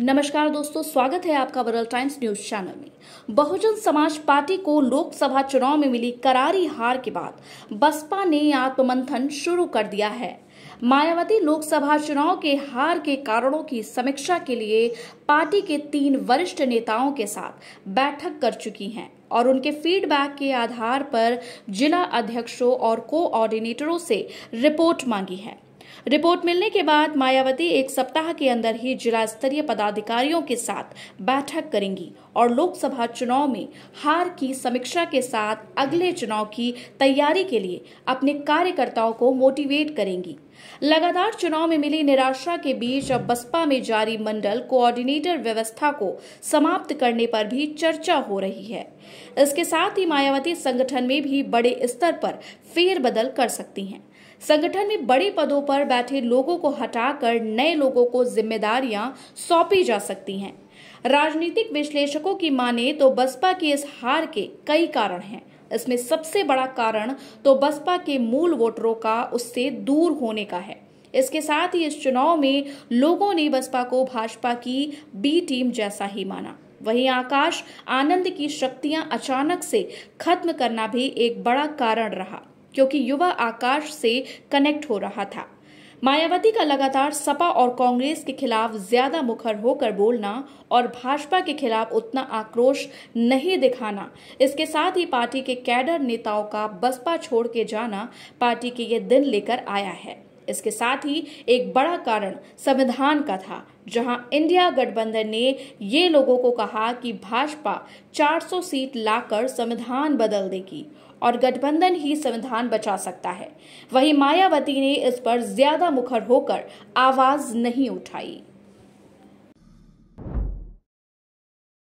नमस्कार दोस्तों स्वागत है आपका बरल टाइम्स न्यूज चैनल में बहुजन समाज पार्टी को लोकसभा चुनाव में मिली करारी हार के बाद बसपा ने आत्ममंथन शुरू कर दिया है मायावती लोकसभा चुनाव के हार के कारणों की समीक्षा के लिए पार्टी के तीन वरिष्ठ नेताओं के साथ बैठक कर चुकी हैं और उनके फीडबैक के आधार पर जिला अध्यक्षों और कोऑर्डिनेटरों से रिपोर्ट मांगी है रिपोर्ट मिलने के बाद मायावती एक सप्ताह के अंदर ही जिला स्तरीय पदाधिकारियों के साथ बैठक करेंगी और लोकसभा चुनाव में हार की समीक्षा के साथ अगले चुनाव की तैयारी के लिए अपने कार्यकर्ताओं को मोटिवेट करेंगी लगातार चुनाव में मिली निराशा के बीच अब बसपा में जारी मंडल कोऑर्डिनेटर व्यवस्था को समाप्त करने पर भी चर्चा हो रही है इसके साथ ही मायावती संगठन में भी बड़े स्तर पर फेरबदल कर सकती हैं संगठन में बड़े पदों पर बैठे लोगों को हटाकर नए लोगों को जिम्मेदारियां सौंपी जा सकती हैं राजनीतिक विश्लेषकों की माने तो बसपा की इस हार के कई कारण हैं इसमें सबसे बड़ा कारण तो बसपा के मूल वोटरों का उससे दूर होने का है इसके साथ ही इस चुनाव में लोगों ने बसपा को भाजपा की बी टीम जैसा ही माना वहीं आकाश आनंद की शक्तियां अचानक से खत्म करना भी एक बड़ा कारण रहा क्योंकि युवा आकाश से कनेक्ट हो रहा था मायावती का लगातार सपा और कांग्रेस के खिलाफ ज्यादा मुखर होकर बोलना और भाजपा के खिलाफ उतना आक्रोश नहीं दिखाना इसके साथ ही पार्टी के कैडर नेताओं का बसपा छोड़ के जाना पार्टी के ये दिन लेकर आया है इसके साथ ही एक बड़ा कारण संविधान का था जहां इंडिया गठबंधन ने ये लोगों को कहा कि भाजपा 400 सीट लाकर संविधान बदल देगी और गठबंधन ही संविधान बचा सकता है वहीं मायावती ने इस पर ज्यादा मुखर होकर आवाज नहीं उठाई